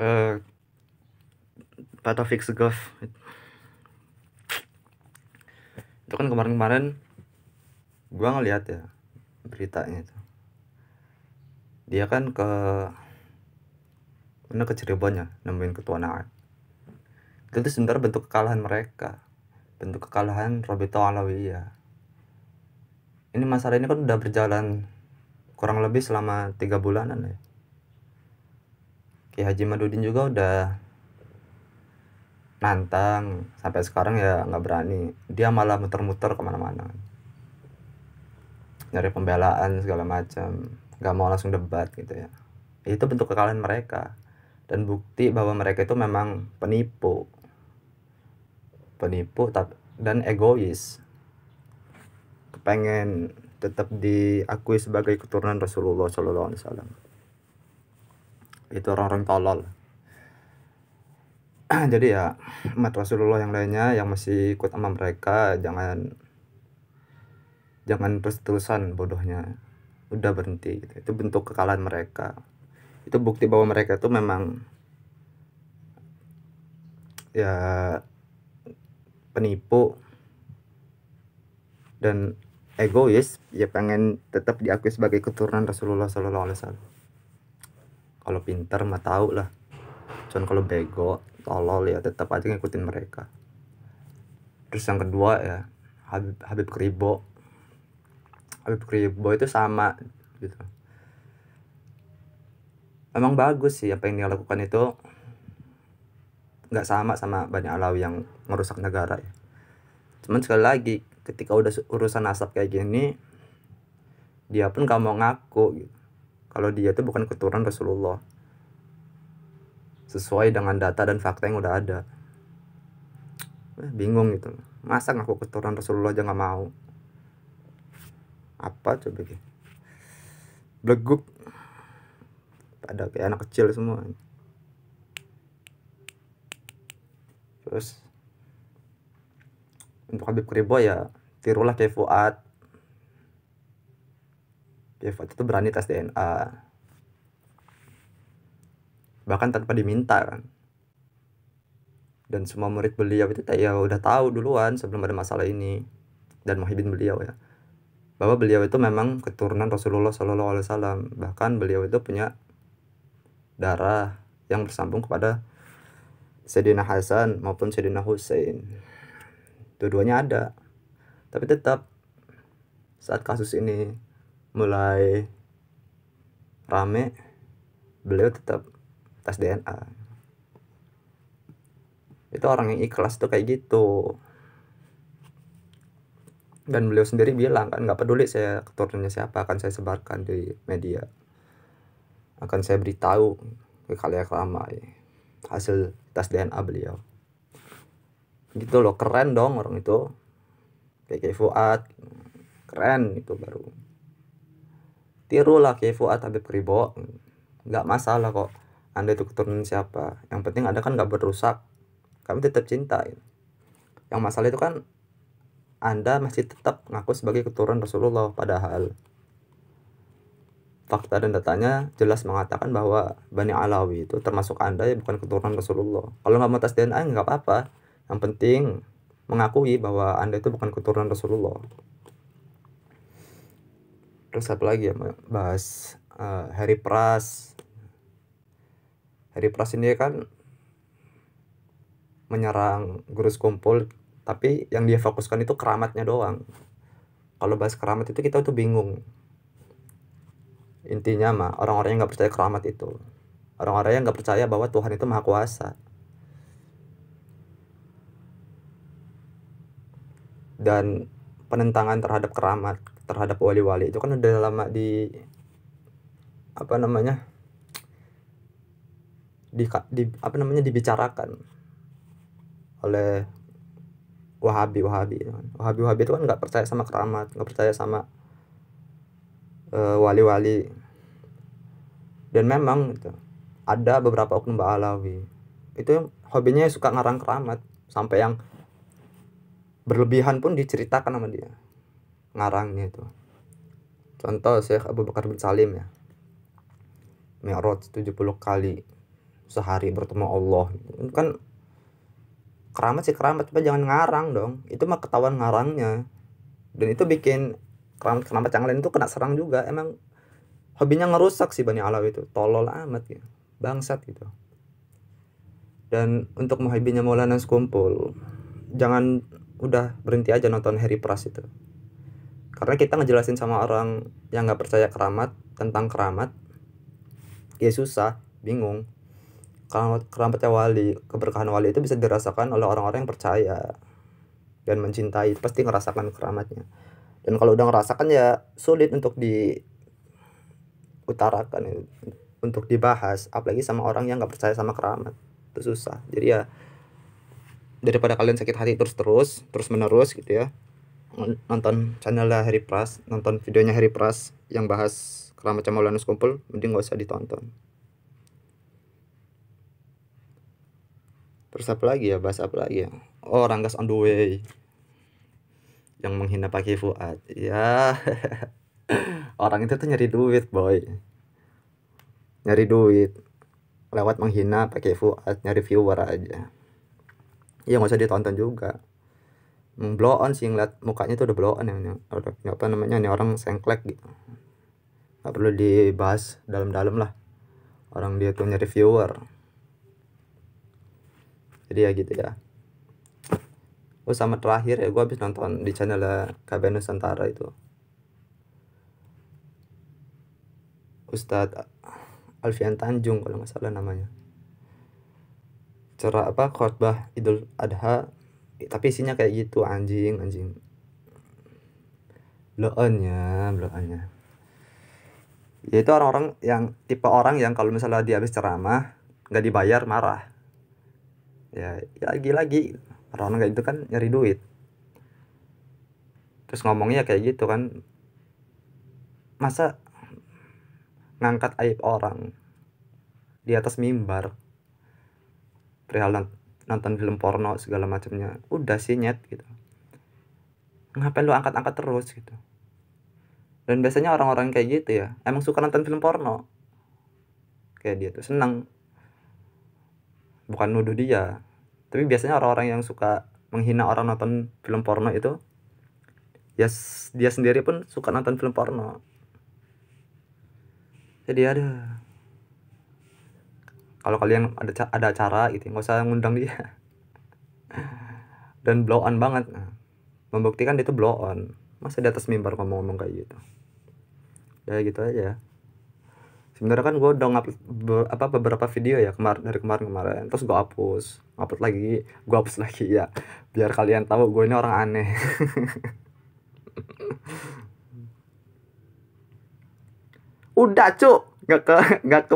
uh, Pak Taufik Segaf itu kan kemarin-kemarin gua ngeliat ya beritanya itu dia kan ke mana ke Cirebon ya nemuin ketua naat itu tuh sebenarnya bentuk kekalahan mereka bentuk kekalahan Roberto ya ini masalah ini kan udah berjalan kurang lebih selama tiga bulanan ya Ki Haji Madudin juga udah nantang sampai sekarang ya nggak berani dia malah muter-muter kemana-mana nyari pembelaan segala macam nggak mau langsung debat gitu ya itu bentuk kekalahan mereka dan bukti bahwa mereka itu memang penipu penipu dan egois kepengen tetap diakui sebagai keturunan Rasulullah Shallallahu Alaihi Wasallam itu orang-orang tolol jadi ya umat Rasulullah yang lainnya yang masih ikut sama mereka jangan jangan terus-terusan bodohnya udah berhenti gitu. itu bentuk kekalahan mereka itu bukti bahwa mereka itu memang ya penipu dan egois ya pengen tetap diakui sebagai keturunan Rasulullah Sallallahu Alaihi Wasallam kalau pinter mah tahu lah cuman kalau bego tolol ya tetap aja ngikutin mereka terus yang kedua ya Habib Habib Kribo Habib Kribo itu sama gitu emang bagus sih apa yang dia lakukan itu nggak sama sama banyak alawi yang merusak negara ya cuman sekali lagi ketika udah urusan asap kayak gini dia pun gak mau ngaku gitu kalau dia itu bukan keturunan Rasulullah sesuai dengan data dan fakta yang udah ada eh, bingung gitu masa ngaku keturunan Rasulullah aja nggak mau apa coba gitu beleguk ada kayak anak kecil semua terus untuk Habib Kribo ya tirulah kayak Fuad Ya, Dev waktu itu berani tes DNA bahkan tanpa diminta kan dan semua murid beliau itu ya udah tahu duluan sebelum ada masalah ini dan muhibin beliau ya bahwa beliau itu memang keturunan Rasulullah Shallallahu Alaihi Wasallam bahkan beliau itu punya darah yang bersambung kepada Sayyidina Hasan maupun Sayyidina Hussein dua-duanya ada tapi tetap saat kasus ini mulai rame beliau tetap tes DNA itu orang yang ikhlas tuh kayak gitu dan beliau sendiri bilang kan nggak peduli saya keturunannya siapa akan saya sebarkan di media akan saya beritahu ke kalian ramai ya, hasil tes DNA beliau gitu loh keren dong orang itu kayak kayak Fuad keren itu baru tirulah kayak Fuad Habib Ribo nggak masalah kok anda itu keturunan siapa yang penting anda kan nggak berusak kami tetap cinta gitu. yang masalah itu kan anda masih tetap ngaku sebagai keturunan Rasulullah padahal fakta dan datanya jelas mengatakan bahwa Bani Alawi itu termasuk Anda ya bukan keturunan Rasulullah. Kalau nggak mau tes DNA nggak apa-apa. Yang penting mengakui bahwa Anda itu bukan keturunan Rasulullah terus apa lagi ya bahas uh, Harry Pras Harry Pras ini kan menyerang Gurus Kumpul tapi yang dia fokuskan itu keramatnya doang kalau bahas keramat itu kita tuh bingung intinya mah orang-orang yang nggak percaya keramat itu orang-orang yang nggak percaya bahwa Tuhan itu maha kuasa dan penentangan terhadap keramat terhadap wali-wali itu kan udah lama di apa namanya di, di apa namanya dibicarakan oleh Wahabi Wahabi kan. Wahabi Wahabi itu kan nggak percaya sama keramat, nggak percaya sama eh, wali-wali. Uh, Dan memang gitu, ada beberapa oknum Alawi itu hobinya suka ngarang keramat sampai yang berlebihan pun diceritakan sama dia ngarangnya itu contoh Syekh Abu Bakar bin Salim ya Mi'raj 70 kali sehari bertemu Allah kan keramat sih keramat coba jangan ngarang dong itu mah ketahuan ngarangnya dan itu bikin keramat keramat yang lain itu kena serang juga emang hobinya ngerusak sih Bani Alawi itu tolol amat ya bangsat gitu dan untuk muhibinya Maulana sekumpul jangan udah berhenti aja nonton Harry Pras itu karena kita ngejelasin sama orang yang nggak percaya keramat tentang keramat ya susah bingung kalau keramatnya wali keberkahan wali itu bisa dirasakan oleh orang-orang yang percaya dan mencintai pasti ngerasakan keramatnya dan kalau udah ngerasakan ya sulit untuk diutarakan untuk dibahas apalagi sama orang yang nggak percaya sama keramat itu susah jadi ya daripada kalian sakit hati terus terus terus menerus gitu ya nonton lah Harry Pras nonton videonya Harry Pras yang bahas kerama Camolanus Kumpul mending gak usah ditonton terus apa lagi ya bahas apa lagi ya oh Ranggas on the way yang menghina Pak Fuad ah, ya orang itu tuh nyari duit boy nyari duit lewat menghina pakai Fuad ah, nyari viewer aja ya nggak usah ditonton juga blow on sih ngeliat mukanya tuh udah blow on ya udah apa namanya ini orang sengklek gitu nggak perlu dibahas dalam-dalam lah orang dia tuh nyari viewer, jadi ya gitu ya oh sama terakhir ya gue habis nonton di channel ya, KBN Nusantara itu Ustadz Alfian Tanjung kalau nggak salah namanya cerah apa khotbah Idul Adha tapi isinya kayak gitu anjing anjing bloonnya bloonnya ya itu yaitu orang-orang yang tipe orang yang kalau misalnya dia habis ceramah nggak dibayar marah ya, ya lagi-lagi ya orang kayak itu kan nyari duit terus ngomongnya kayak gitu kan masa ngangkat aib orang di atas mimbar perihal nonton film porno segala macamnya udah sih nyet gitu ngapain lu angkat-angkat terus gitu dan biasanya orang-orang kayak gitu ya emang suka nonton film porno kayak dia tuh seneng bukan nuduh dia tapi biasanya orang-orang yang suka menghina orang nonton film porno itu ya dia sendiri pun suka nonton film porno jadi ada kalau kalian ada ada acara gitu nggak usah ngundang dia dan blow on banget membuktikan dia tuh blow on masa di atas mimbar ngomong-ngomong kayak gitu ya gitu aja sebenarnya kan gue udah ngupload be apa beberapa video ya kemar dari kemarin kemarin terus gue hapus ngapus lagi gue hapus lagi ya biar kalian tahu gue ini orang aneh udah cuk nggak ke nggak ke